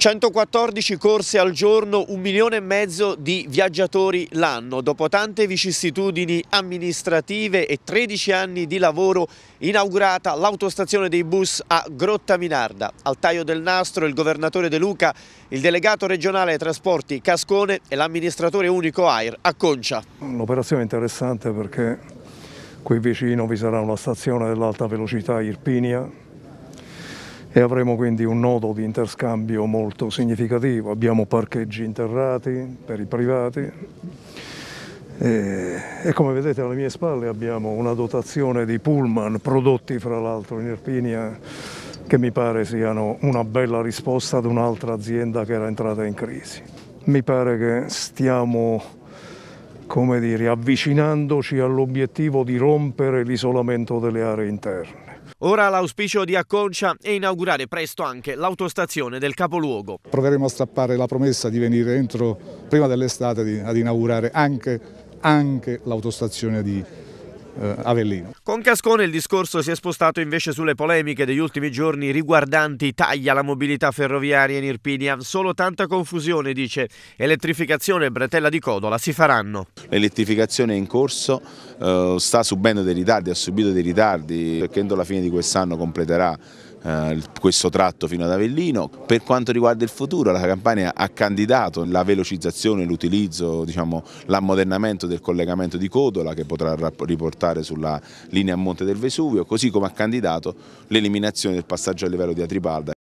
114 corse al giorno, un milione e mezzo di viaggiatori l'anno. Dopo tante vicissitudini amministrative e 13 anni di lavoro inaugurata l'autostazione dei bus a Grotta Minarda. Al taglio del nastro il governatore De Luca, il delegato regionale ai trasporti Cascone e l'amministratore unico AIR a Concia. Un'operazione interessante perché qui vicino vi sarà una stazione dell'alta velocità Irpinia e avremo quindi un nodo di interscambio molto significativo. Abbiamo parcheggi interrati per i privati e, e come vedete alle mie spalle abbiamo una dotazione di pullman prodotti fra l'altro in Irpinia che mi pare siano una bella risposta ad un'altra azienda che era entrata in crisi. Mi pare che stiamo come dire, avvicinandoci all'obiettivo di rompere l'isolamento delle aree interne. Ora l'auspicio di Acconcia è inaugurare presto anche l'autostazione del capoluogo. Proveremo a strappare la promessa di venire entro, prima dell'estate, ad inaugurare anche, anche l'autostazione di eh, Avellino. Con Cascone il discorso si è spostato invece sulle polemiche degli ultimi giorni riguardanti tagli alla mobilità ferroviaria in Irpinia. Solo tanta confusione, dice. Elettrificazione e bretella di Codola si faranno. L'elettrificazione è in corso, eh, sta subendo dei ritardi, ha subito dei ritardi, perché entro la fine di quest'anno completerà eh, questo tratto fino ad Avellino. Per quanto riguarda il futuro, la Campania ha candidato la velocizzazione, l'utilizzo, diciamo, l'ammodernamento del collegamento di Codola che potrà riportare sulla linea linea a Monte del Vesuvio, così come ha candidato l'eliminazione del passaggio a livello di Atribalda.